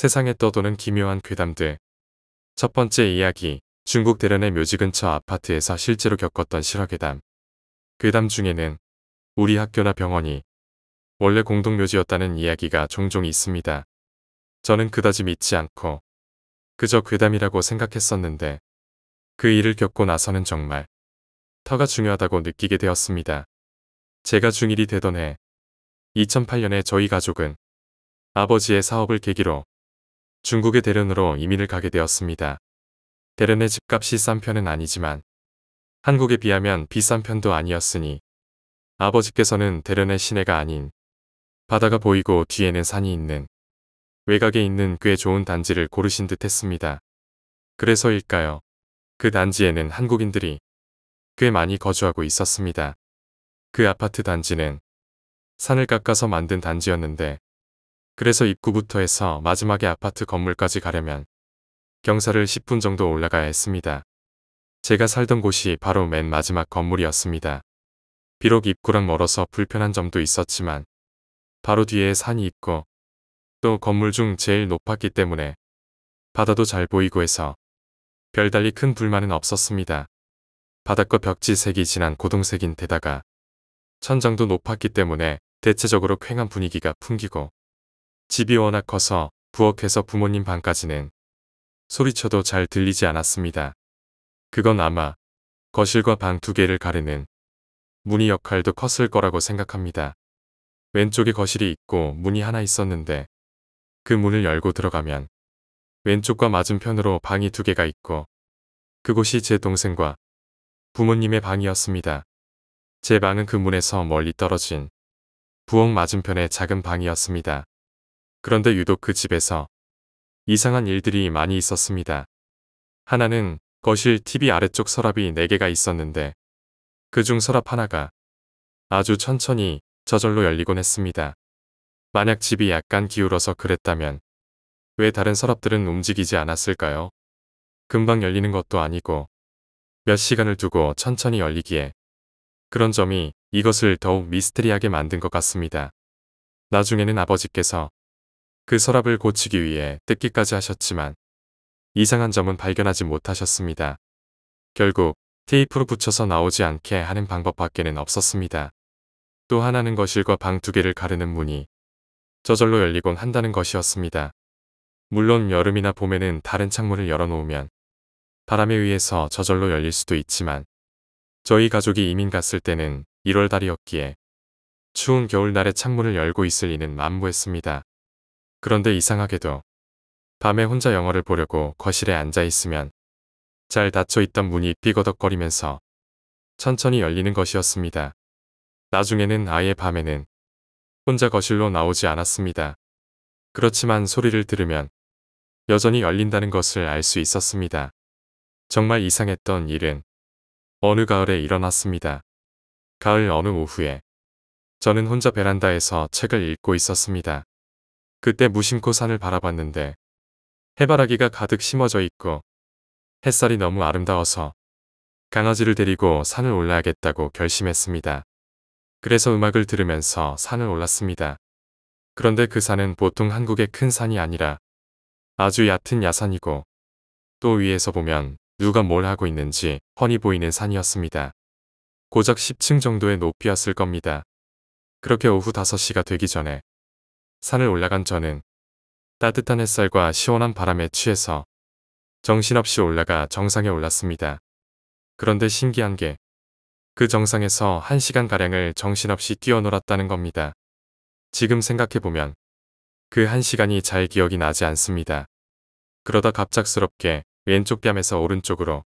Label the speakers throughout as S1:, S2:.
S1: 세상에 떠도는 기묘한 괴담들. 첫 번째 이야기, 중국 대련의 묘지 근처 아파트에서 실제로 겪었던 실화괴담. 괴담 중에는 우리 학교나 병원이 원래 공동묘지였다는 이야기가 종종 있습니다. 저는 그다지 믿지 않고 그저 괴담이라고 생각했었는데 그 일을 겪고 나서는 정말 터가 중요하다고 느끼게 되었습니다. 제가 중1이 되던 해 2008년에 저희 가족은 아버지의 사업을 계기로 중국의 대련으로 이민을 가게 되었습니다. 대련의 집값이 싼 편은 아니지만 한국에 비하면 비싼 편도 아니었으니 아버지께서는 대련의 시내가 아닌 바다가 보이고 뒤에는 산이 있는 외곽에 있는 꽤 좋은 단지를 고르신 듯 했습니다. 그래서일까요? 그 단지에는 한국인들이 꽤 많이 거주하고 있었습니다. 그 아파트 단지는 산을 깎아서 만든 단지였는데 그래서 입구부터 해서 마지막에 아파트 건물까지 가려면 경사를 10분 정도 올라가야 했습니다. 제가 살던 곳이 바로 맨 마지막 건물이었습니다. 비록 입구랑 멀어서 불편한 점도 있었지만 바로 뒤에 산이 있고 또 건물 중 제일 높았기 때문에 바다도 잘 보이고 해서 별달리 큰 불만은 없었습니다. 바닷가 벽지 색이 진한 고동색인 데다가 천장도 높았기 때문에 대체적으로 쾌한 분위기가 풍기고 집이 워낙 커서 부엌에서 부모님 방까지는 소리쳐도 잘 들리지 않았습니다. 그건 아마 거실과 방 두 개를 가르는 문이 역할도 컸을 거라고 생각합니다. 왼쪽에 거실이 있고 문이 하나 있었는데 그 문을 열고 들어가면 왼쪽과 맞은편으로 방이 두 개가 있고 그곳이 제 동생과 부모님의 방이었습니다. 제 방은 그 문에서 멀리 떨어진 부엌 맞은편의 작은 방이었습니다. 그런데 유독 그 집에서 이상한 일들이 많이 있었습니다. 하나는 거실 TV 아래쪽 서랍이 4개가 있었는데 그중 서랍 하나가 아주 천천히 저절로 열리곤 했습니다. 만약 집이 약간 기울어서 그랬다면 왜 다른 서랍들은 움직이지 않았을까요? 금방 열리는 것도 아니고 몇 시간을 두고 천천히 열리기에 그런 점이 이것을 더욱 미스테리하게 만든 것 같습니다. 나중에는 아버지께서 그 서랍을 고치기 위해 뜯기까지 하셨지만 이상한 점은 발견하지 못하셨습니다. 결국 테이프로 붙여서 나오지 않게 하는 방법밖에는 없었습니다. 또 하나는 거실과 방 두 개를 가르는 문이 저절로 열리곤 한다는 것이었습니다. 물론 여름이나 봄에는 다른 창문을 열어놓으면 바람에 의해서 저절로 열릴 수도 있지만 저희 가족이 이민 갔을 때는 1월 달이었기에 추운 겨울날에 창문을 열고 있을 리는 만무했습니다. 그런데 이상하게도 밤에 혼자 영화를 보려고 거실에 앉아 있으면 잘 닫혀 있던 문이 삐거덕거리면서 천천히 열리는 것이었습니다. 나중에는 아예 밤에는 혼자 거실로 나오지 않았습니다. 그렇지만 소리를 들으면 여전히 열린다는 것을 알 수 있었습니다. 정말 이상했던 일은 어느 가을에 일어났습니다. 가을 어느 오후에 저는 혼자 베란다에서 책을 읽고 있었습니다. 그때 무심코 산을 바라봤는데 해바라기가 가득 심어져 있고 햇살이 너무 아름다워서 강아지를 데리고 산을 올라야겠다고 결심했습니다. 그래서 음악을 들으면서 산을 올랐습니다. 그런데 그 산은 보통 한국의 큰 산이 아니라 아주 얕은 야산이고 또 위에서 보면 누가 뭘 하고 있는지 훤히 보이는 산이었습니다. 고작 10층 정도의 높이였을 겁니다. 그렇게 오후 5시가 되기 전에 산을 올라간 저는 따뜻한 햇살과 시원한 바람에 취해서 정신없이 올라가 정상에 올랐습니다. 그런데 신기한 게 그 정상에서 한시간가량을 정신없이 뛰어놀았다는 겁니다. 지금 생각해보면 그 한시간이잘 기억이 나지 않습니다. 그러다 갑작스럽게 왼쪽 뺨에서 오른쪽으로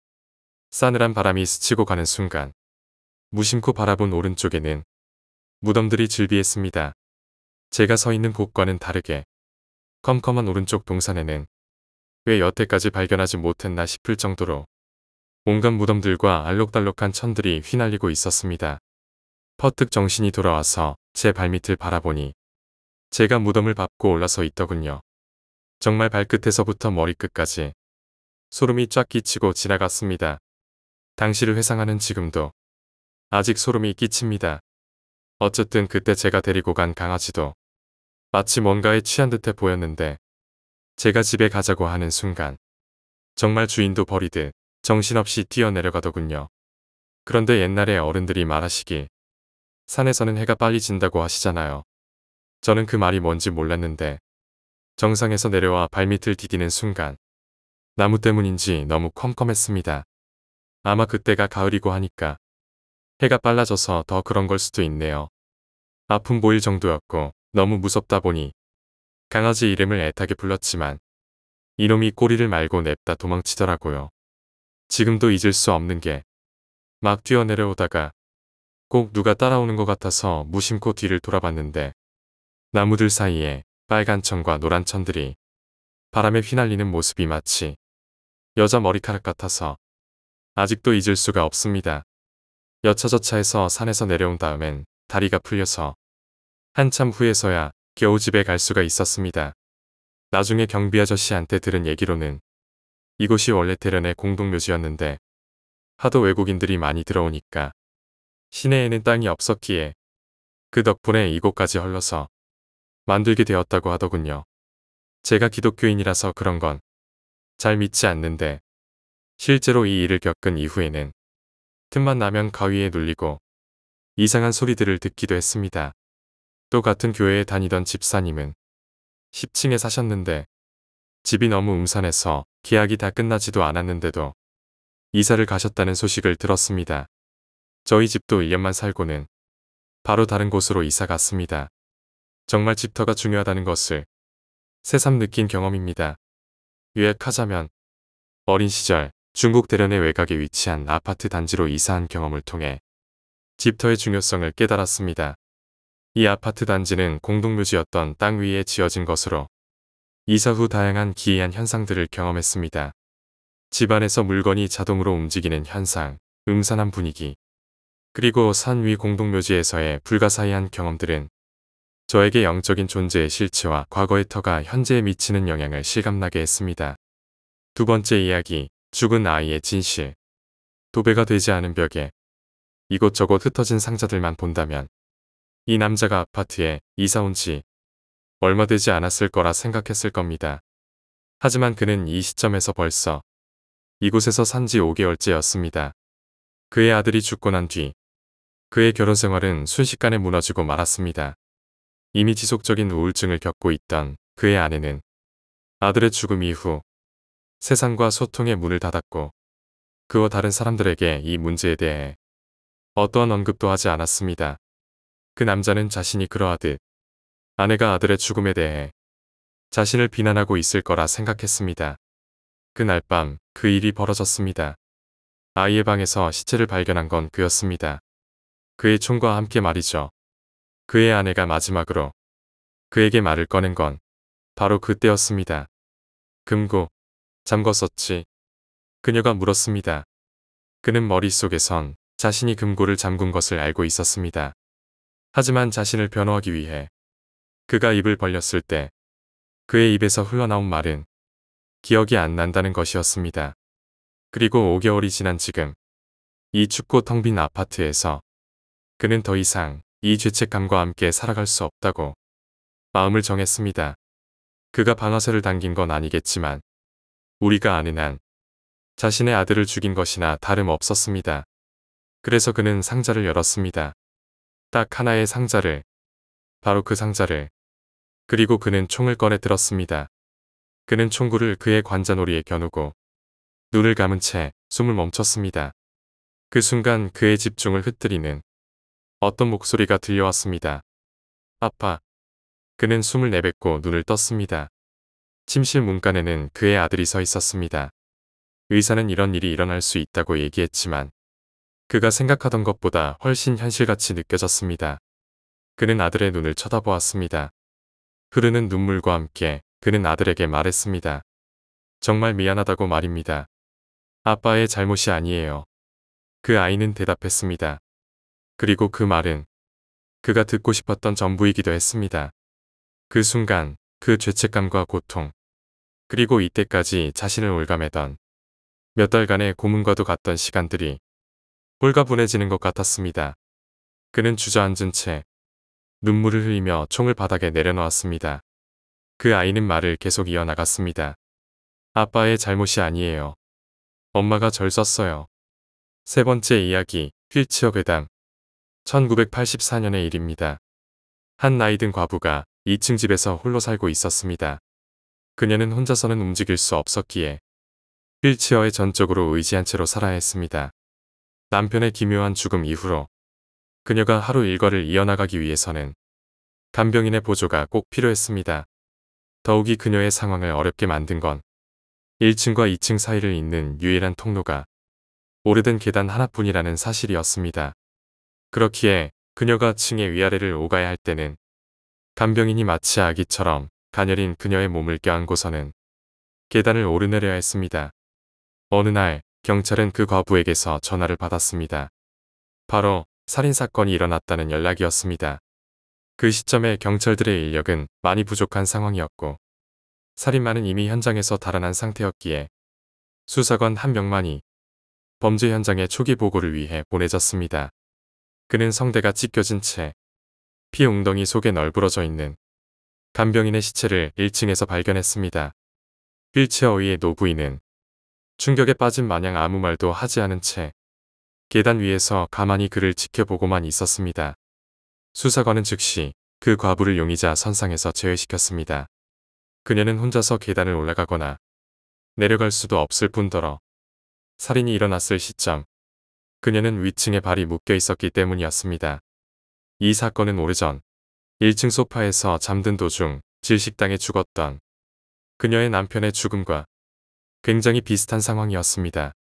S1: 싸늘한 바람이 스치고 가는 순간 무심코 바라본 오른쪽에는 무덤들이 즐비했습니다. 제가 서 있는 곳과는 다르게 컴컴한 오른쪽 동산에는 왜 여태까지 발견하지 못했나 싶을 정도로 온갖 무덤들과 알록달록한 천들이 휘날리고 있었습니다. 퍼뜩 정신이 돌아와서 제 발밑을 바라보니 제가 무덤을 밟고 올라서 있더군요. 정말 발끝에서부터 머리끝까지 소름이 쫙 끼치고 지나갔습니다. 당시를 회상하는 지금도 아직 소름이 끼칩니다. 어쨌든 그때 제가 데리고 간 강아지도 마치 뭔가에 취한 듯해 보였는데 제가 집에 가자고 하는 순간 정말 주인도 버리듯 정신없이 뛰어내려가더군요. 그런데 옛날에 어른들이 말하시기 산에서는 해가 빨리 진다고 하시잖아요. 저는 그 말이 뭔지 몰랐는데 정상에서 내려와 발밑을 디디는 순간 나무 때문인지 너무 컴컴했습니다. 아마 그때가 가을이고 하니까 해가 빨라져서 더 그런 걸 수도 있네요. 아픔 보일 정도였고 너무 무섭다 보니 강아지 이름을 애타게 불렀지만 이놈이 꼬리를 말고 냅다 도망치더라고요. 지금도 잊을 수 없는 게 막 뛰어내려오다가 꼭 누가 따라오는 것 같아서 무심코 뒤를 돌아봤는데 나무들 사이에 빨간 천과 노란 천들이 바람에 휘날리는 모습이 마치 여자 머리카락 같아서 아직도 잊을 수가 없습니다. 여차저차해서 산에서 내려온 다음엔 다리가 풀려서 한참 후에서야 겨우 집에 갈 수가 있었습니다. 나중에 경비 아저씨한테 들은 얘기로는 이곳이 원래 테런의 공동묘지였는데 하도 외국인들이 많이 들어오니까 시내에는 땅이 없었기에 그 덕분에 이곳까지 흘러서 만들게 되었다고 하더군요. 제가 기독교인이라서 그런 건 잘 믿지 않는데 실제로 이 일을 겪은 이후에는 틈만 나면 가위에 눌리고 이상한 소리들을 듣기도 했습니다. 또 같은 교회에 다니던 집사님은 10층에 사셨는데 집이 너무 음산해서 계약이 다 끝나지도 않았는데도 이사를 가셨다는 소식을 들었습니다. 저희 집도 1년만 살고는 바로 다른 곳으로 이사 갔습니다. 정말 집터가 중요하다는 것을 새삼 느낀 경험입니다. 요약하자면 어린 시절 중국 대련의 외곽에 위치한 아파트 단지로 이사한 경험을 통해 집터의 중요성을 깨달았습니다. 이 아파트 단지는 공동묘지였던 땅 위에 지어진 것으로 이사 후 다양한 기이한 현상들을 경험했습니다. 집안에서 물건이 자동으로 움직이는 현상, 음산한 분위기, 그리고 산 위 공동묘지에서의 불가사의한 경험들은 저에게 영적인 존재의 실체와 과거의 터가 현재에 미치는 영향을 실감나게 했습니다. 두 번째 이야기, 죽은 아이의 진실. 도배가 되지 않은 벽에 이곳저곳 흩어진 상자들만 본다면 이 남자가 아파트에 이사 온 지 얼마 되지 않았을 거라 생각했을 겁니다. 하지만 그는 이 시점에서 벌써 이곳에서 산 지 5개월째였습니다. 그의 아들이 죽고 난 뒤 그의 결혼 생활은 순식간에 무너지고 말았습니다. 이미 지속적인 우울증을 겪고 있던 그의 아내는 아들의 죽음 이후 세상과 소통의 문을 닫았고 그와 다른 사람들에게 이 문제에 대해 어떠한 언급도 하지 않았습니다. 그 남자는 자신이 그러하듯 아내가 아들의 죽음에 대해 자신을 비난하고 있을 거라 생각했습니다. 그날 밤 그 일이 벌어졌습니다. 아이의 방에서 시체를 발견한 건 그였습니다. 그의 총과 함께 말이죠. 그의 아내가 마지막으로 그에게 말을 꺼낸 건 바로 그때였습니다. 금고, 잠궜었지. 그녀가 물었습니다. 그는 머릿속에선 자신이 금고를 잠근 것을 알고 있었습니다. 하지만 자신을 변호하기 위해 그가 입을 벌렸을 때 그의 입에서 흘러나온 말은 기억이 안 난다는 것이었습니다. 그리고 5개월이 지난 지금 이 춥고 텅 빈 아파트에서 그는 더 이상 이 죄책감과 함께 살아갈 수 없다고 마음을 정했습니다. 그가 방아쇠를 당긴 건 아니겠지만 우리가 아는 한 자신의 아들을 죽인 것이나 다름없었습니다. 그래서 그는 상자를 열었습니다. 딱 하나의 상자를 바로 그 상자를 그리고 그는 총을 꺼내 들었습니다. 그는 총구를 그의 관자놀이에 겨누고 눈을 감은 채 숨을 멈췄습니다. 그 순간 그의 집중을 흩뜨리는 어떤 목소리가 들려왔습니다. 아빠. 그는 숨을 내뱉고 눈을 떴습니다. 침실 문간에는 그의 아들이 서 있었습니다. 의사는 이런 일이 일어날 수 있다고 얘기했지만 그가 생각하던 것보다 훨씬 현실같이 느껴졌습니다. 그는 아들의 눈을 쳐다보았습니다. 흐르는 눈물과 함께 그는 아들에게 말했습니다. 정말 미안하다고 말입니다. 아빠의 잘못이 아니에요. 그 아이는 대답했습니다. 그리고 그 말은 그가 듣고 싶었던 전부이기도 했습니다. 그 순간 그 죄책감과 고통 그리고 이때까지 자신을 올감했던 몇 달간의 고문과도 같던 시간들이 홀가분해지는 것 같았습니다. 그는 주저앉은 채 눈물을 흘리며 총을 바닥에 내려놓았습니다. 그 아이는 말을 계속 이어나갔습니다. 아빠의 잘못이 아니에요. 엄마가 절 썼어요. 세 번째 이야기, 휠치어 괴담. 1984년의 일입니다. 한 나이 든 과부가 2층 집에서 홀로 살고 있었습니다. 그녀는 혼자서는 움직일 수 없었기에 휠치어의 전적으로 의지한 채로 살아야 했습니다. 남편의 기묘한 죽음 이후로 그녀가 하루 일과를 이어나가기 위해서는 간병인의 보조가 꼭 필요했습니다. 더욱이 그녀의 상황을 어렵게 만든 건 1층과 2층 사이를 잇는 유일한 통로가 오래된 계단 하나뿐이라는 사실이었습니다. 그렇기에 그녀가 층의 위아래를 오가야 할 때는 간병인이 마치 아기처럼 가녀린 그녀의 몸을 껴안고서는 계단을 오르내려야 했습니다. 어느 날 경찰은 그 과부에게서 전화를 받았습니다. 바로 살인사건이 일어났다는 연락이었습니다. 그 시점에 경찰들의 인력은 많이 부족한 상황이었고 살인마는 이미 현장에서 달아난 상태였기에 수사관 한 명만이 범죄 현장의 초기 보고를 위해 보내졌습니다. 그는 성대가 찢겨진 채 피 웅덩이 속에 널브러져 있는 간병인의 시체를 1층에서 발견했습니다. 휠체어 위의 노부인은 충격에 빠진 마냥 아무 말도 하지 않은 채 계단 위에서 가만히 그를 지켜보고만 있었습니다. 수사관은 즉시 그 과부를 용의자 선상에서 제외시켰습니다. 그녀는 혼자서 계단을 올라가거나 내려갈 수도 없을 뿐더러 살인이 일어났을 시점 그녀는 위층에 발이 묶여 있었기 때문이었습니다. 이 사건은 오래전 1층 소파에서 잠든 도중 질식당에 죽었던 그녀의 남편의 죽음과 굉장히 비슷한 상황이었습니다.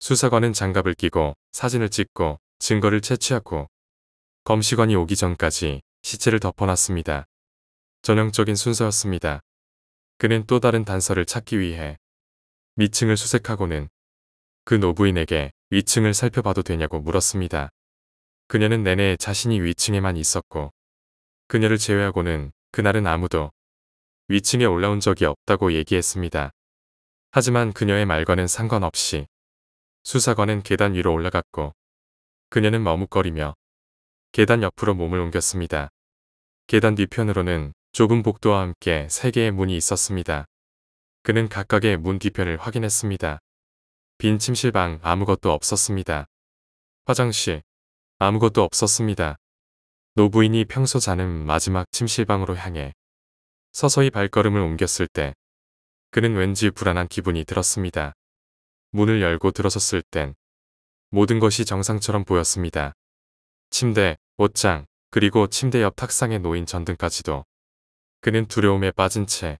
S1: 수사관은 장갑을 끼고 사진을 찍고 증거를 채취하고 검시관이 오기 전까지 시체를 덮어놨습니다. 전형적인 순서였습니다. 그는 또 다른 단서를 찾기 위해 위층을 수색하고는 그 노부인에게 위층을 살펴봐도 되냐고 물었습니다. 그녀는 내내 자신이 위층에만 있었고 그녀를 제외하고는 그날은 아무도 위층에 올라온 적이 없다고 얘기했습니다. 하지만 그녀의 말과는 상관없이 수사관은 계단 위로 올라갔고 그녀는 머뭇거리며 계단 옆으로 몸을 옮겼습니다. 계단 뒤편으로는 좁은 복도와 함께 세 개의 문이 있었습니다. 그는 각각의 문 뒤편을 확인했습니다. 빈 침실방 아무것도 없었습니다. 화장실 아무것도 없었습니다. 노부인이 평소 자는 마지막 침실방으로 향해 서서히 발걸음을 옮겼을 때 그는 왠지 불안한 기분이 들었습니다. 문을 열고 들어섰을 땐 모든 것이 정상처럼 보였습니다. 침대, 옷장, 그리고 침대 옆 탁상에 놓인 전등까지도 그는 두려움에 빠진 채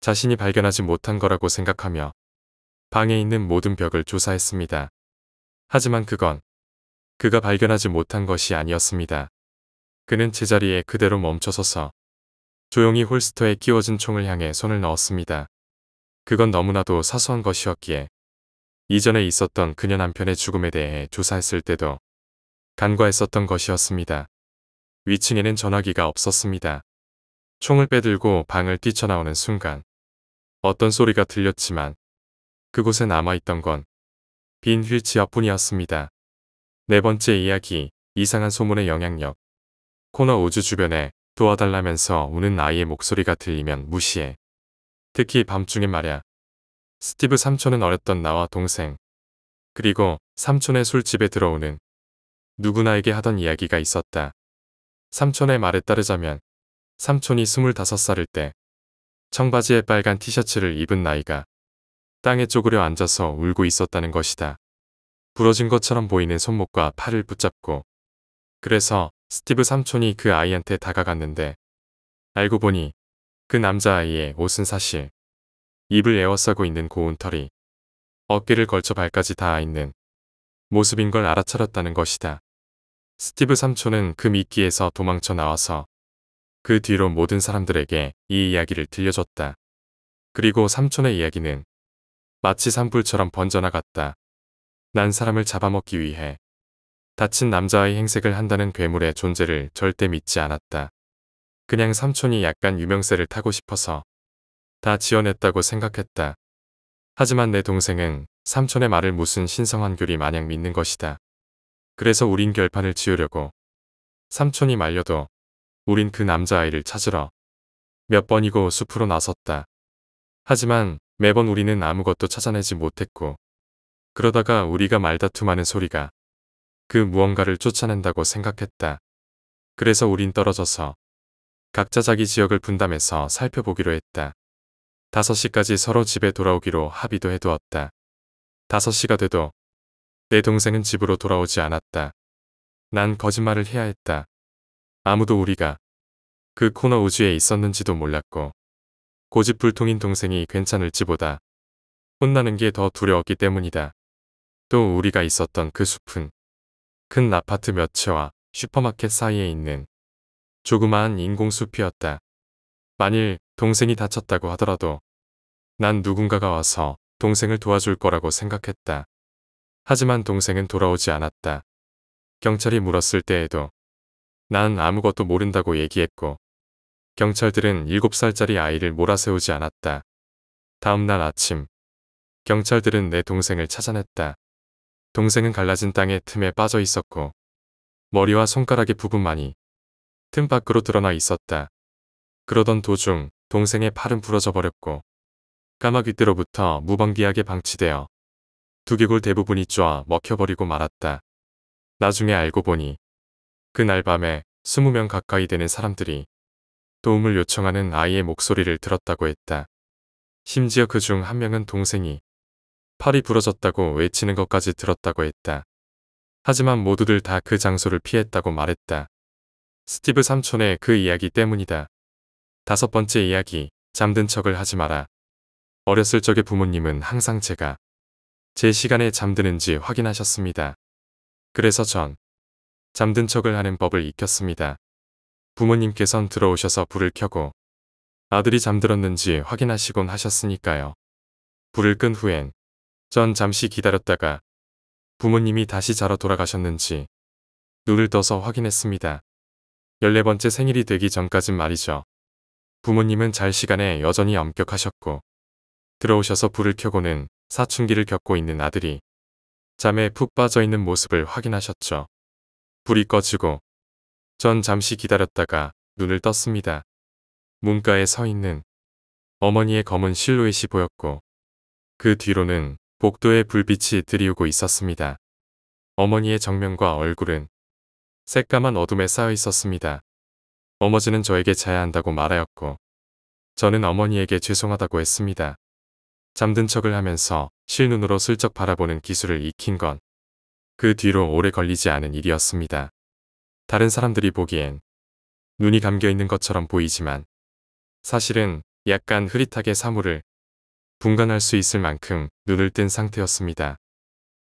S1: 자신이 발견하지 못한 거라고 생각하며 방에 있는 모든 벽을 조사했습니다. 하지만 그건 그가 발견하지 못한 것이 아니었습니다. 그는 제자리에 그대로 멈춰서서 조용히 홀스터에 끼워진 총을 향해 손을 넣었습니다. 그건 너무나도 사소한 것이었기에 이전에 있었던 그녀 남편의 죽음에 대해 조사했을 때도 간과했었던 것이었습니다. 위층에는 전화기가 없었습니다. 총을 빼들고 방을 뛰쳐나오는 순간 어떤 소리가 들렸지만 그곳에 남아있던 건 빈 휠체어뿐이었습니다. 네 번째 이야기 이상한 소문의 영향력 코너 우주 주변에 도와달라면서 우는 아이의 목소리가 들리면 무시해 특히 밤중에 말야. 스티브 삼촌은 어렸던 나와 동생, 그리고 삼촌의 술집에 들어오는 누구나에게 하던 이야기가 있었다. 삼촌의 말에 따르자면 삼촌이 25살일 때 청바지에 빨간 티셔츠를 입은 나이가 땅에 쪼그려 앉아서 울고 있었다는 것이다. 부러진 것처럼 보이는 손목과 팔을 붙잡고 그래서 스티브 삼촌이 그 아이한테 다가갔는데 알고 보니 그 남자아이의 옷은 사실 입을 에워싸고 있는 고운 털이 어깨를 걸쳐 발까지 닿아 있는 모습인 걸 알아차렸다는 것이다. 스티브 삼촌은 그 미끼에서 도망쳐 나와서 그 뒤로 모든 사람들에게 이 이야기를 들려줬다. 그리고 삼촌의 이야기는 마치 산불처럼 번져나갔다. 난 사람을 잡아먹기 위해 다친 남자의 행색을 한다는 괴물의 존재를 절대 믿지 않았다. 그냥 삼촌이 약간 유명세를 타고 싶어서 다 지어냈다고 생각했다. 하지만 내 동생은 삼촌의 말을 무슨 신성한교리 마냥 믿는 것이다. 그래서 우린 결판을 지으려고. 삼촌이 말려도 우린 그 남자아이를 찾으러 몇 번이고 숲으로 나섰다. 하지만 매번 우리는 아무것도 찾아내지 못했고 그러다가 우리가 말다툼하는 소리가 그 무언가를 쫓아낸다고 생각했다. 그래서 우린 떨어져서 각자 자기 지역을 분담해서 살펴보기로 했다. 5시까지 서로 집에 돌아오기로 합의도 해두었다. 5시가 돼도 내 동생은 집으로 돌아오지 않았다. 난 거짓말을 해야 했다. 아무도 우리가 그 코너 우주에 있었는지도 몰랐고 고집불통인 동생이 괜찮을지보다 혼나는 게 더 두려웠기 때문이다. 또 우리가 있었던 그 숲은 큰 아파트 몇 채와 슈퍼마켓 사이에 있는 조그마한 인공숲이었다. 만일 동생이 다쳤다고 하더라도 난 누군가가 와서 동생을 도와줄 거라고 생각했다. 하지만 동생은 돌아오지 않았다. 경찰이 물었을 때에도 난 아무것도 모른다고 얘기했고 경찰들은 7살짜리 아이를 몰아세우지 않았다. 다음날 아침 경찰들은 내 동생을 찾아냈다. 동생은 갈라진 땅의 틈에 빠져 있었고 머리와 손가락의 부분만이 틈 밖으로 드러나 있었다. 그러던 도중 동생의 팔은 부러져 버렸고 까마귀때로부터 무방비하게 방치되어 두개골 대부분이 쪼아 먹혀버리고 말았다. 나중에 알고 보니 그날 밤에 20명 가까이 되는 사람들이 도움을 요청하는 아이의 목소리를 들었다고 했다. 심지어 그 중 한 명은 동생이 팔이 부러졌다고 외치는 것까지 들었다고 했다. 하지만 모두들 다 그 장소를 피했다고 말했다. 스티브 삼촌의 그 이야기 때문이다. 다섯 번째 이야기, 잠든 척을 하지 마라. 어렸을 적의 부모님은 항상 제가 제 시간에 잠드는지 확인하셨습니다. 그래서 전 잠든 척을 하는 법을 익혔습니다. 부모님께선 들어오셔서 불을 켜고 아들이 잠들었는지 확인하시곤 하셨으니까요. 불을 끈 후엔 전 잠시 기다렸다가 부모님이 다시 자러 돌아가셨는지 눈을 떠서 확인했습니다. 14번째 생일이 되기 전까진 말이죠. 부모님은 잘 시간에 여전히 엄격하셨고 들어오셔서 불을 켜고는 사춘기를 겪고 있는 아들이 잠에 푹 빠져있는 모습을 확인하셨죠. 불이 꺼지고 전 잠시 기다렸다가 눈을 떴습니다. 문가에 서 있는 어머니의 검은 실루엣이 보였고 그 뒤로는 복도의 불빛이 드리우고 있었습니다. 어머니의 정면과 얼굴은 새까만 어둠에 쌓여 있었습니다. 어머지는 저에게 자야 한다고 말하였고 저는 어머니에게 죄송하다고 했습니다. 잠든 척을 하면서 실눈으로 슬쩍 바라보는 기술을 익힌 건 그 뒤로 오래 걸리지 않은 일이었습니다. 다른 사람들이 보기엔 눈이 감겨 있는 것처럼 보이지만 사실은 약간 흐릿하게 사물을 분간할 수 있을 만큼 눈을 뜬 상태였습니다.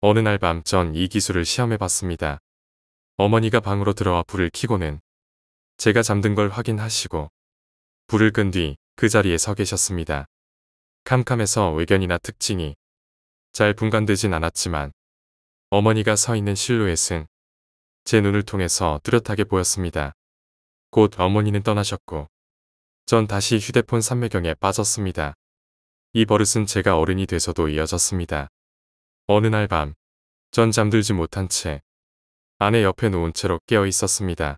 S1: 어느 날 밤 전 이 기술을 시험해 봤습니다. 어머니가 방으로 들어와 불을 켜고는 제가 잠든 걸 확인하시고 불을 끈 뒤 그 자리에 서 계셨습니다. 캄캄해서 외견이나 특징이 잘 분간되진 않았지만 어머니가 서 있는 실루엣은 제 눈을 통해서 뚜렷하게 보였습니다. 곧 어머니는 떠나셨고 전 다시 휴대폰 삼매경에 빠졌습니다. 이 버릇은 제가 어른이 돼서도 이어졌습니다. 어느 날 밤, 전 잠들지 못한 채 아내 옆에 누운 채로 깨어 있었습니다.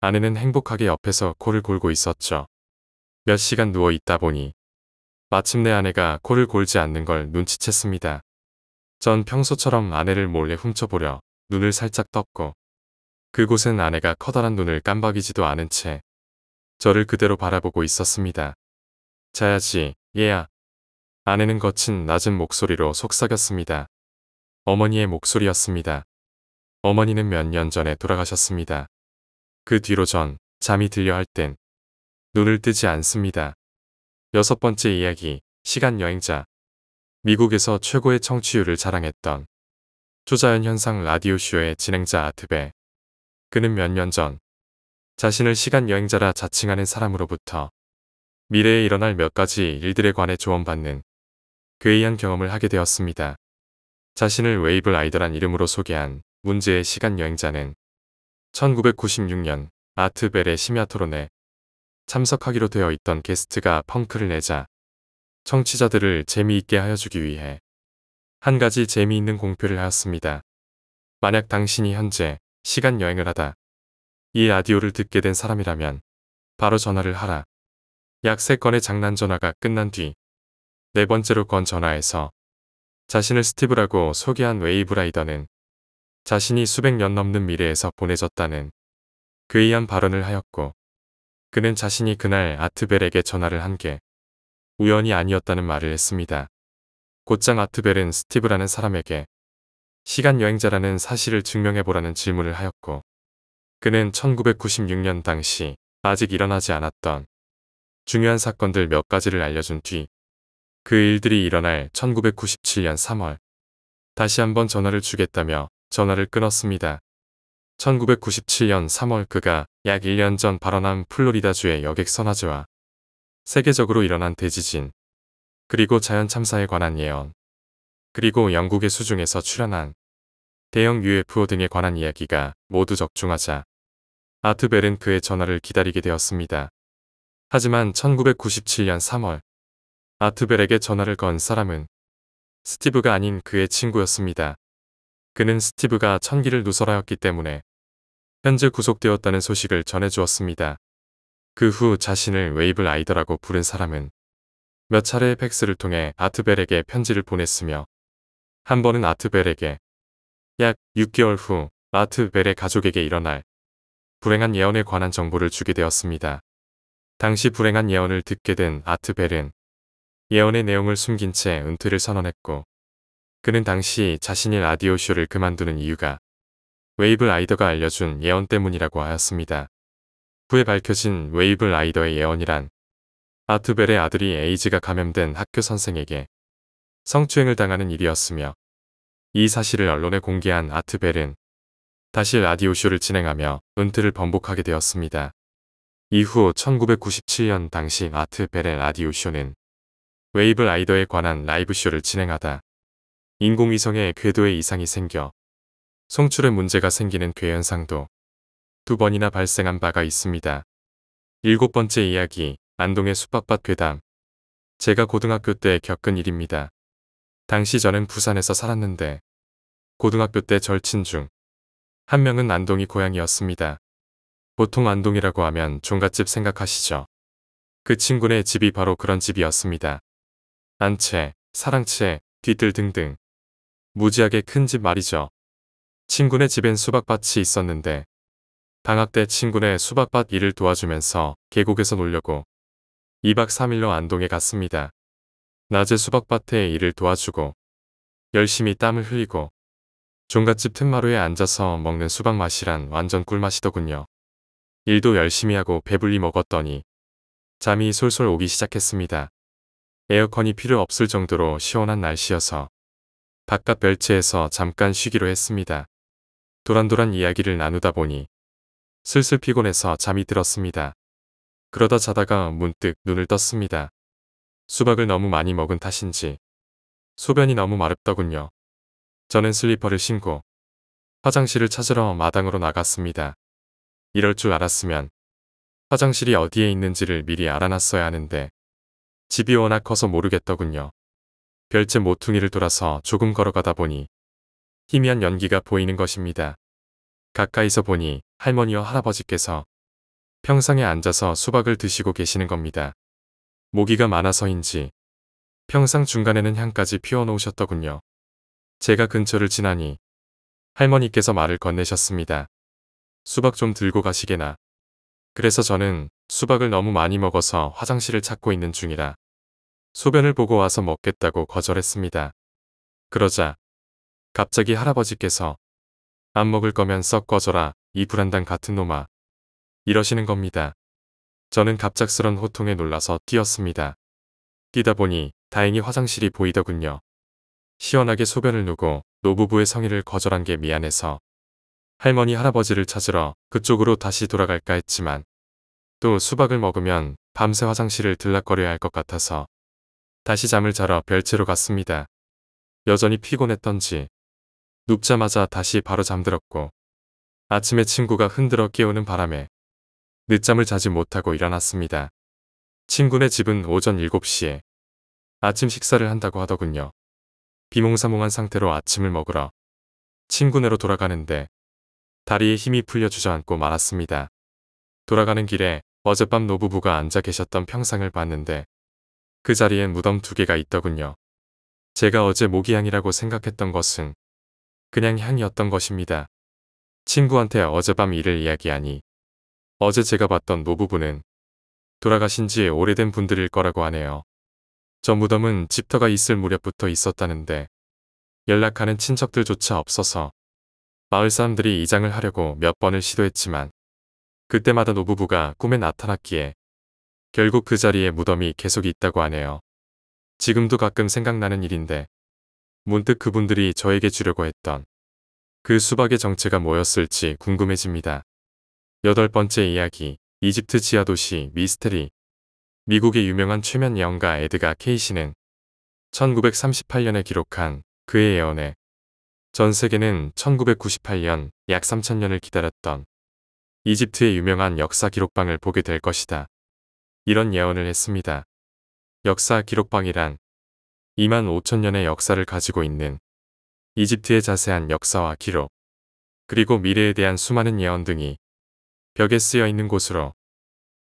S1: 아내는 행복하게 옆에서 코를 골고 있었죠. 몇 시간 누워 있다 보니 마침내 아내가 코를 골지 않는 걸 눈치챘습니다. 전 평소처럼 아내를 몰래 훔쳐보려 눈을 살짝 떴고 그곳은 아내가 커다란 눈을 깜박이지도 않은 채 저를 그대로 바라보고 있었습니다. 자야지, 얘야. 아내는 거친 낮은 목소리로 속삭였습니다. 어머니의 목소리였습니다. 어머니는 몇 년 전에 돌아가셨습니다. 그 뒤로 전 잠이 들려 할 땐 눈을 뜨지 않습니다. 여섯 번째 이야기 시간 여행자 미국에서 최고의 청취율을 자랑했던 초자연 현상 라디오 쇼의 진행자 아트베 그는 몇 년 전 자신을 시간 여행자라 자칭하는 사람으로부터 미래에 일어날 몇 가지 일들에 관해 조언받는 괴이한 경험을 하게 되었습니다. 자신을 웨이블 아이더란 이름으로 소개한 문제의 시간 여행자는 1996년 아트벨의 심야 토론에 참석하기로 되어 있던 게스트가 펑크를 내자 청취자들을 재미있게 하여 주기 위해 한 가지 재미있는 공표를 하였습니다. 만약 당신이 현재 시간 여행을 하다 이 라디오를 듣게 된 사람이라면 바로 전화를 하라. 약세건의 장난 전화가 끝난 뒤 네 번째로 건 전화에서 자신을 스티브라고 소개한 웨이브라이더는 자신이 수백 년 넘는 미래에서 보내졌다는 괴이한 발언을 하였고 그는 자신이 그날 아트벨에게 전화를 한 게 우연이 아니었다는 말을 했습니다. 곧장 아트벨은 스티브라는 사람에게 시간 여행자라는 사실을 증명해보라는 질문을 하였고 그는 1996년 당시 아직 일어나지 않았던 중요한 사건들 몇 가지를 알려준 뒤 그 일들이 일어날 1997년 3월 다시 한번 전화를 주겠다며 전화를 끊었습니다. 1997년 3월 그가 약 1년 전 발언한 플로리다주의 여객선 화재와 세계적으로 일어난 대지진, 그리고 자연 참사에 관한 예언, 그리고 영국의 수중에서 출현한 대형 UFO 등에 관한 이야기가 모두 적중하자 아트벨은 그의 전화를 기다리게 되었습니다. 하지만 1997년 3월 아트벨에게 전화를 건 사람은 스티브가 아닌 그의 친구였습니다. 그는 스티브가 천기를 누설하였기 때문에 현재 구속되었다는 소식을 전해주었습니다. 그 후 자신을 웨이블 아이더라고 부른 사람은 몇 차례의 팩스를 통해 아트벨에게 편지를 보냈으며 한 번은 아트벨에게 약 6개월 후 아트벨의 가족에게 일어날 불행한 예언에 관한 정보를 주게 되었습니다. 당시 불행한 예언을 듣게 된 아트벨은 예언의 내용을 숨긴 채 은퇴를 선언했고 그는 당시 자신이 라디오쇼를 그만두는 이유가 웨이블 아이더가 알려준 예언 때문이라고 하였습니다. 후에 밝혀진 웨이블 아이더의 예언이란 아트벨의 아들이 에이즈가 감염된 학교 선생에게 성추행을 당하는 일이었으며 이 사실을 언론에 공개한 아트벨은 다시 라디오쇼를 진행하며 은퇴를 번복하게 되었습니다. 이후 1997년 당시 아트벨의 라디오쇼는 웨이블 아이더에 관한 라이브쇼를 진행하다 인공위성에 궤도에 이상이 생겨 송출에 문제가 생기는 괴현상도 두 번이나 발생한 바가 있습니다. 일곱 번째 이야기, 안동의 숲밥밭 괴담. 제가 고등학교 때 겪은 일입니다. 당시 저는 부산에서 살았는데 고등학교 때 절친 중 한 명은 안동이 고향이었습니다. 보통 안동이라고 하면 종갓집 생각하시죠. 그 친구네 집이 바로 그런 집이었습니다. 안채, 사랑채, 뒤뜰 등등 무지하게 큰 집 말이죠. 친구네 집엔 수박밭이 있었는데 방학 때 친구네 수박밭 일을 도와주면서 계곡에서 놀려고 2박 3일로 안동에 갔습니다. 낮에 수박밭에 일을 도와주고 열심히 땀을 흘리고 종갓집 틈마루에 앉아서 먹는 수박 맛이란 완전 꿀맛이더군요. 일도 열심히 하고 배불리 먹었더니 잠이 솔솔 오기 시작했습니다. 에어컨이 필요 없을 정도로 시원한 날씨여서 바깥 별채에서 잠깐 쉬기로 했습니다. 도란도란 이야기를 나누다 보니 슬슬 피곤해서 잠이 들었습니다. 그러다 자다가 문득 눈을 떴습니다. 수박을 너무 많이 먹은 탓인지 소변이 너무 마렵더군요. 저는 슬리퍼를 신고 화장실을 찾으러 마당으로 나갔습니다. 이럴 줄 알았으면 화장실이 어디에 있는지를 미리 알아놨어야 하는데 집이 워낙 커서 모르겠더군요. 별채 모퉁이를 돌아서 조금 걸어가다 보니 희미한 연기가 보이는 것입니다. 가까이서 보니 할머니와 할아버지께서 평상에 앉아서 수박을 드시고 계시는 겁니다. 모기가 많아서인지 평상 중간에는 향까지 피워놓으셨더군요. 제가 근처를 지나니 할머니께서 말을 건네셨습니다. 수박 좀 들고 가시게나. 그래서 저는 수박을 너무 많이 먹어서 화장실을 찾고 있는 중이라 소변을 보고 와서 먹겠다고 거절했습니다. 그러자 갑자기 할아버지께서 안 먹을 거면 썩 꺼져라 이 불안당 같은 놈아 이러시는 겁니다. 저는 갑작스런 호통에 놀라서 뛰었습니다. 뛰다 보니 다행히 화장실이 보이더군요. 시원하게 소변을 누고 노부부의 성의를 거절한 게 미안해서 할머니 할아버지를 찾으러 그쪽으로 다시 돌아갈까 했지만 또 수박을 먹으면 밤새 화장실을 들락거려야 할 것 같아서 다시 잠을 자러 별채로 갔습니다. 여전히 피곤했던지 눕자마자 다시 바로 잠들었고 아침에 친구가 흔들어 깨우는 바람에 늦잠을 자지 못하고 일어났습니다. 친구네 집은 오전 7시에 아침 식사를 한다고 하더군요. 비몽사몽한 상태로 아침을 먹으러 친구네로 돌아가는데 다리에 힘이 풀려 주저앉고 말았습니다. 돌아가는 길에 어젯밤 노부부가 앉아 계셨던 평상을 봤는데 그 자리엔 무덤 두 개가 있더군요. 제가 어제 모기향이라고 생각했던 것은 그냥 향이었던 것입니다. 친구한테 어젯밤 일을 이야기하니 어제 제가 봤던 노부부는 돌아가신 지 오래된 분들일 거라고 하네요. 저 무덤은 집터가 있을 무렵부터 있었다는데 연락하는 친척들조차 없어서 마을 사람들이 이장을 하려고 몇 번을 시도했지만 그때마다 노부부가 꿈에 나타났기에 결국 그 자리에 무덤이 계속 있다고 하네요. 지금도 가끔 생각나는 일인데 문득 그분들이 저에게 주려고 했던 그 수박의 정체가 뭐였을지 궁금해집니다. 여덟 번째 이야기 이집트 지하도시 미스테리 미국의 유명한 최면 예언가 에드가 케이시는 1938년에 기록한 그의 예언에 전 세계는 1998년 약 3천년을 기다렸던 이집트의 유명한 역사 기록방을 보게 될 것이다. 이런 예언을 했습니다. 역사 기록방이란 2만 5천년의 역사를 가지고 있는 이집트의 자세한 역사와 기록, 그리고 미래에 대한 수많은 예언 등이 벽에 쓰여 있는 곳으로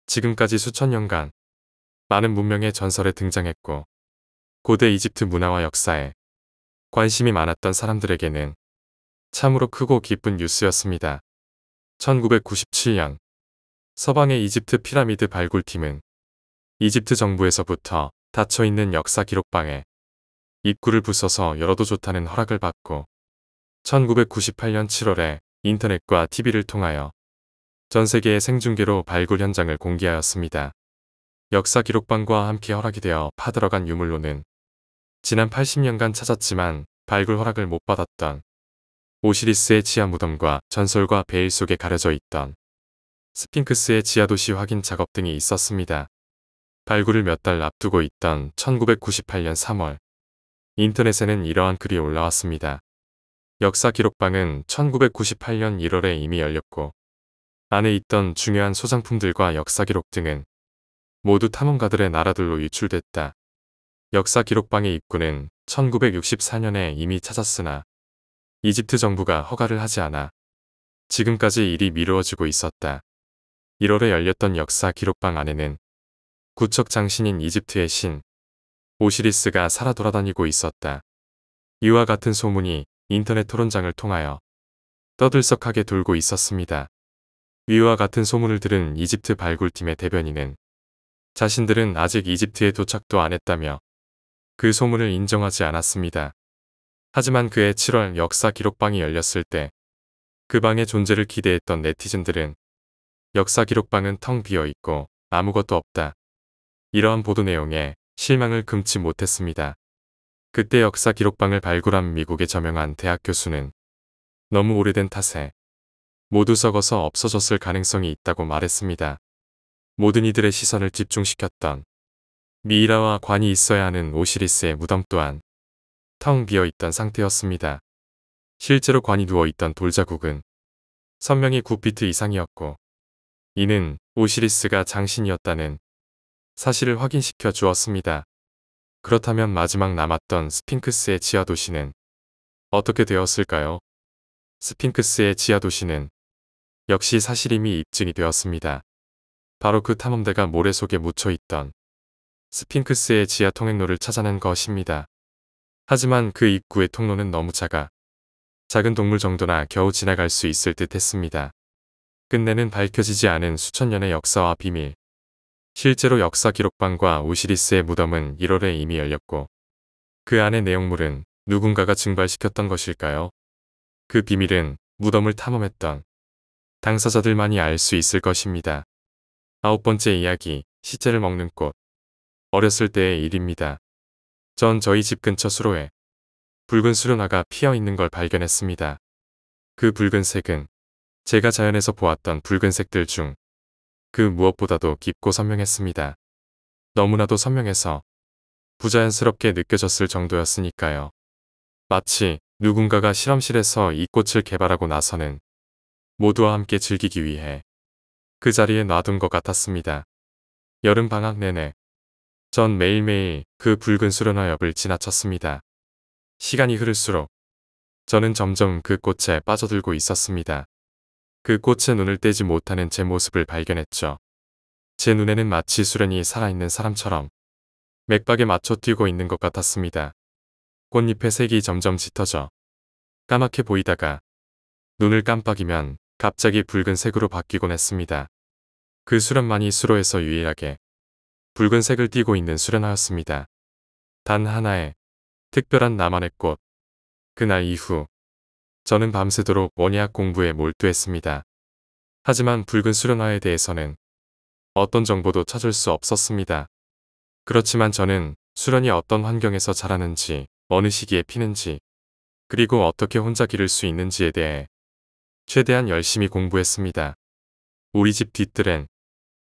S1: 지금까지 수천 년간 많은 문명의 전설에 등장했고 고대 이집트 문화와 역사에 관심이 많았던 사람들에게는 참으로 크고 기쁜 뉴스였습니다. 1997년 서방의 이집트 피라미드 발굴팀은 이집트 정부에서부터 닫혀있는 역사 기록방에 입구를 부숴서 열어도 좋다는 허락을 받고 1998년 7월에 인터넷과 TV를 통하여 전 세계의 생중계로 발굴 현장을 공개하였습니다. 역사 기록방과 함께 허락이 되어 파들어간 유물로는 지난 80년간 찾았지만 발굴 허락을 못 받았던 오시리스의 지하 무덤과 전설과 베일 속에 가려져 있던 스핑크스의 지하도시 확인 작업 등이 있었습니다. 발굴을 몇 달 앞두고 있던 1998년 3월 인터넷에는 이러한 글이 올라왔습니다. 역사 기록방은 1998년 1월에 이미 열렸고 안에 있던 중요한 소장품들과 역사 기록 등은 모두 탐험가들의 나라들로 유출됐다. 역사 기록방의 입구는 1964년에 이미 찾았으나 이집트 정부가 허가를 하지 않아 지금까지 일이 미루어지고 있었다. 1월에 열렸던 역사 기록방 안에는 구척 장신인 이집트의 신 오시리스가 살아 돌아다니고 있었다. 이와 같은 소문이 인터넷 토론장을 통하여 떠들썩하게 돌고 있었습니다. 이와 같은 소문을 들은 이집트 발굴팀의 대변인은 자신들은 아직 이집트에 도착도 안 했다며 그 소문을 인정하지 않았습니다. 하지만 그해 7월 역사 기록방이 열렸을 때 그 방의 존재를 기대했던 네티즌들은 역사 기록방은 텅 비어 있고 아무것도 없다. 이러한 보도 내용에 실망을 금치 못했습니다. 그때 역사 기록방을 발굴한 미국의 저명한 대학 교수는 너무 오래된 탓에 모두 썩어서 없어졌을 가능성이 있다고 말했습니다. 모든 이들의 시선을 집중시켰던 미이라와 관이 있어야 하는 오시리스의 무덤 또한 텅 비어 있던 상태였습니다. 실제로 관이 누워 있던 돌자국은 선명히 9피트 이상이었고 이는 오시리스가 장신이었다는 사실을 확인시켜 주었습니다. 그렇다면 마지막 남았던 스핑크스의 지하 도시는 어떻게 되었을까요? 스핑크스의 지하 도시는 역시 사실 이미 입증이 되었습니다. 바로 그 탐험대가 모래 속에 묻혀 있던 스핑크스의 지하 통행로를 찾아낸 것입니다. 하지만 그 입구의 통로는 너무 작아 작은 동물 정도나 겨우 지나갈 수 있을 듯 했습니다. 끝내는 밝혀지지 않은 수천 년의 역사와 비밀 실제로 역사 기록방과 오시리스의 무덤은 1월에 이미 열렸고 그 안의 내용물은 누군가가 증발시켰던 것일까요? 그 비밀은 무덤을 탐험했던 당사자들만이 알 수 있을 것입니다. 아홉 번째 이야기, 시체를 먹는 꽃. 어렸을 때의 일입니다. 전 저희 집 근처 수로에 붉은 수련화가 피어 있는 걸 발견했습니다. 그 붉은색은 제가 자연에서 보았던 붉은색들 중그 무엇보다도 깊고 선명했습니다. 너무나도 선명해서 부자연스럽게 느껴졌을 정도였으니까요. 마치 누군가가 실험실에서 이 꽃을 개발하고 나서는 모두와 함께 즐기기 위해 그 자리에 놔둔 것 같았습니다. 여름 방학 내내 전 매일매일 그 붉은 수련화 옆을 지나쳤습니다. 시간이 흐를수록 저는 점점 그 꽃에 빠져들고 있었습니다. 그 꽃의 눈을 떼지 못하는 제 모습을 발견했죠. 제 눈에는 마치 수련이 살아있는 사람처럼 맥박에 맞춰 뛰고 있는 것 같았습니다. 꽃잎의 색이 점점 짙어져 까맣게 보이다가 눈을 깜빡이면 갑자기 붉은색으로 바뀌곤 했습니다. 그 수련만이 수로에서 유일하게 붉은색을 띠고 있는 수련하였습니다단 하나의 특별한 나만의 꽃. 그날 이후 저는 밤새도록 원예학 공부에 몰두했습니다. 하지만 붉은 수련화에 대해서는 어떤 정보도 찾을 수 없었습니다. 그렇지만 저는 수련이 어떤 환경에서 자라는지, 어느 시기에 피는지, 그리고 어떻게 혼자 기를 수 있는지에 대해 최대한 열심히 공부했습니다. 우리 집 뒤뜰엔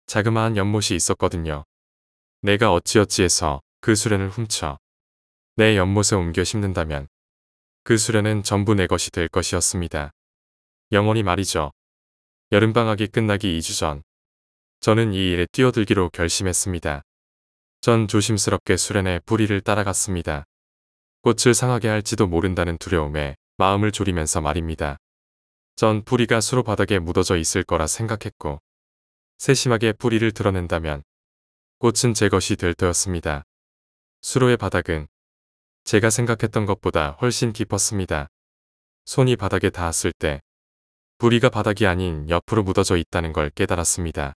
S1: 자그마한 연못이 있었거든요. 내가 어찌어찌해서 그 수련을 훔쳐 내 연못에 옮겨 심는다면 그 수련은 전부 내 것이 될 것이었습니다. 영원히 말이죠. 여름방학이 끝나기 2주 전 저는 이 일에 뛰어들기로 결심했습니다. 전 조심스럽게 수련의 뿌리를 따라갔습니다. 꽃을 상하게 할지도 모른다는 두려움에 마음을 졸이면서 말입니다. 전 뿌리가 수로 바닥에 묻어져 있을 거라 생각했고 세심하게 뿌리를 드러낸다면 꽃은 제 것이 될 터였습니다. 수로의 바닥은 제가 생각했던 것보다 훨씬 깊었습니다. 손이 바닥에 닿았을 때 부리가 바닥이 아닌 옆으로 묻어져 있다는 걸 깨달았습니다.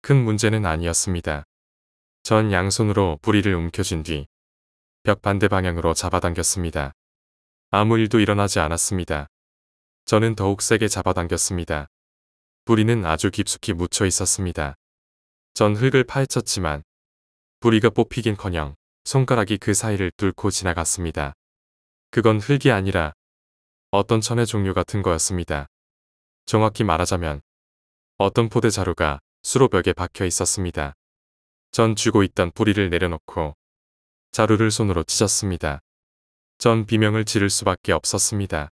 S1: 큰 문제는 아니었습니다. 전 양손으로 부리를 움켜쥔 뒤 벽 반대 방향으로 잡아당겼습니다. 아무 일도 일어나지 않았습니다. 저는 더욱 세게 잡아당겼습니다. 부리는 아주 깊숙이 묻혀 있었습니다. 전 흙을 파헤쳤지만 부리가 뽑히긴커녕 손가락이 그 사이를 뚫고 지나갔습니다. 그건 흙이 아니라 어떤 천의 종류 같은 거였습니다. 정확히 말하자면 어떤 포대 자루가 수로벽에 박혀 있었습니다. 전 쥐고 있던 뿌리를 내려놓고 자루를 손으로 찢었습니다. 전 비명을 지를 수밖에 없었습니다.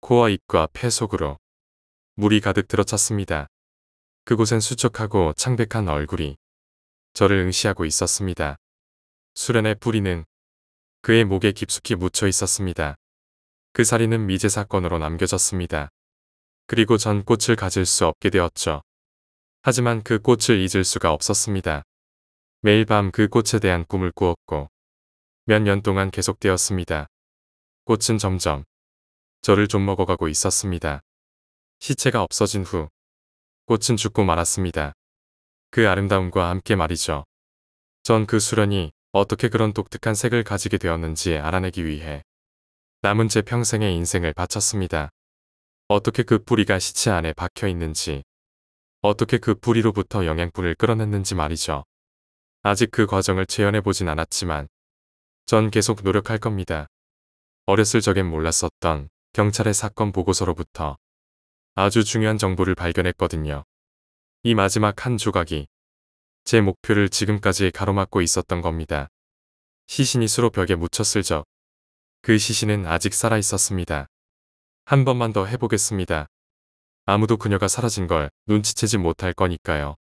S1: 코와 입과 폐 속으로 물이 가득 들어찼습니다. 그곳엔 수척하고 창백한 얼굴이 저를 응시하고 있었습니다. 수련의 뿌리는 그의 목에 깊숙이 묻혀 있었습니다. 그 사리는 미제 사건으로 남겨졌습니다. 그리고 전 꽃을 가질 수 없게 되었죠. 하지만 그 꽃을 잊을 수가 없었습니다. 매일 밤 그 꽃에 대한 꿈을 꾸었고 몇 년 동안 계속되었습니다. 꽃은 점점 저를 좀 먹어가고 있었습니다. 시체가 없어진 후 꽃은 죽고 말았습니다. 그 아름다움과 함께 말이죠. 전 그 수련이 어떻게 그런 독특한 색을 가지게 되었는지 알아내기 위해 남은 제 평생의 인생을 바쳤습니다. 어떻게 그 뿌리가 시체 안에 박혀 있는지, 어떻게 그 뿌리로부터 영양분을 끌어냈는지 말이죠. 아직 그 과정을 재현해보진 않았지만 전 계속 노력할 겁니다. 어렸을 적엔 몰랐었던 경찰의 사건 보고서로부터 아주 중요한 정보를 발견했거든요. 이 마지막 한 조각이 제 목표를 지금까지 가로막고 있었던 겁니다. 시신이 수로 벽에 묻혔을 적. 그 시신은 아직 살아있었습니다. 한 번만 더 해보겠습니다. 아무도 그녀가 사라진 걸 눈치채지 못할 거니까요.